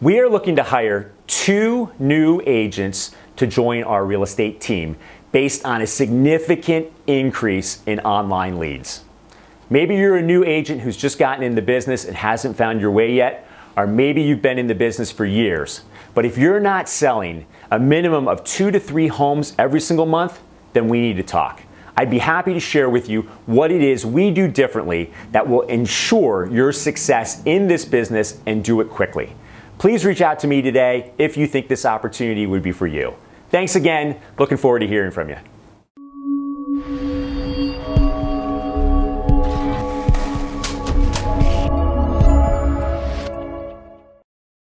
We are looking to hire two new agents to join our real estate team based on a significant increase in online leads. Maybe you're a new agent who's just gotten in the business and hasn't found your way yet, or maybe you've been in the business for years. But if you're not selling a minimum of two to three homes every single month, then we need to talk. I'd be happy to share with you what it is we do differently that will ensure your success in this business and do it quickly please reach out to me today if you think this opportunity would be for you. Thanks again. Looking forward to hearing from you.